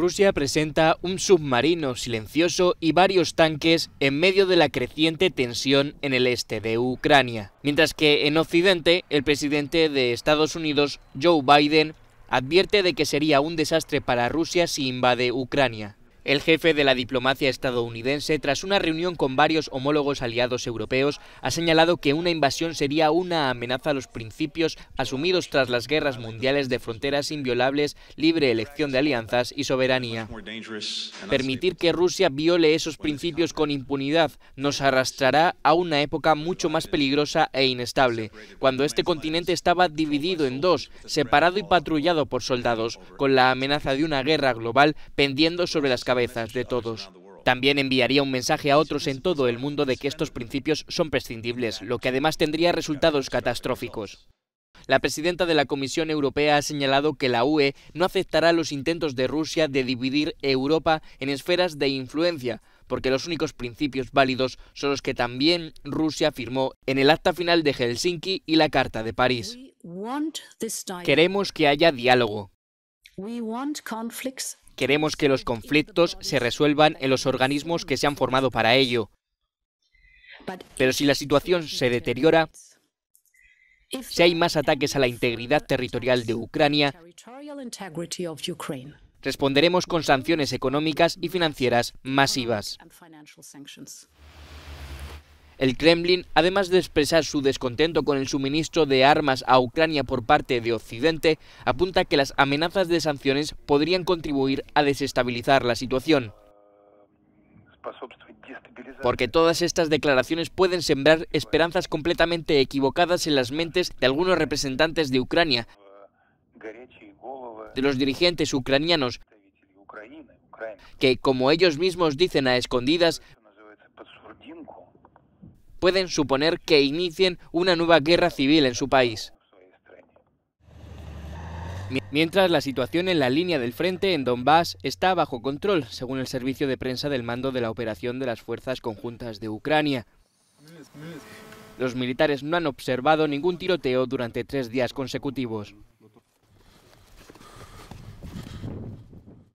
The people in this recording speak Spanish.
Rusia presenta un submarino silencioso y varios tanques en medio de la creciente tensión en el este de Ucrania. Mientras que en Occidente, el presidente de Estados Unidos, Joe Biden, advierte de que sería un desastre para Rusia si invade Ucrania. El jefe de la diplomacia estadounidense, tras una reunión con varios homólogos aliados europeos, ha señalado que una invasión sería una amenaza a los principios asumidos tras las guerras mundiales de fronteras inviolables, libre elección de alianzas y soberanía. Permitir que Rusia viole esos principios con impunidad nos arrastrará a una época mucho más peligrosa e inestable, cuando este continente estaba dividido en dos, separado y patrullado por soldados, con la amenaza de una guerra global pendiendo sobre las cabezas de todos. También enviaría un mensaje a otros en todo el mundo de que estos principios son prescindibles, lo que además tendría resultados catastróficos. La presidenta de la Comisión Europea ha señalado que la UE no aceptará los intentos de Rusia de dividir Europa en esferas de influencia, porque los únicos principios válidos son los que también Rusia firmó en el acta final de Helsinki y la Carta de París. Queremos que haya diálogo. Queremos que los conflictos se resuelvan en los organismos que se han formado para ello. Pero si la situación se deteriora, si hay más ataques a la integridad territorial de Ucrania, responderemos con sanciones económicas y financieras masivas. El Kremlin, además de expresar su descontento con el suministro de armas a Ucrania por parte de Occidente, apunta que las amenazas de sanciones podrían contribuir a desestabilizar la situación porque todas estas declaraciones pueden sembrar esperanzas completamente equivocadas en las mentes de algunos representantes de Ucrania, de los dirigentes ucranianos, que, como ellos mismos dicen a escondidas, pueden suponer que inicien una nueva guerra civil en su país. Mientras la situación en la línea del frente en Donbass está bajo control, según el servicio de prensa del mando de la operación de las Fuerzas Conjuntas de Ucrania. Los militares no han observado ningún tiroteo durante tres días consecutivos.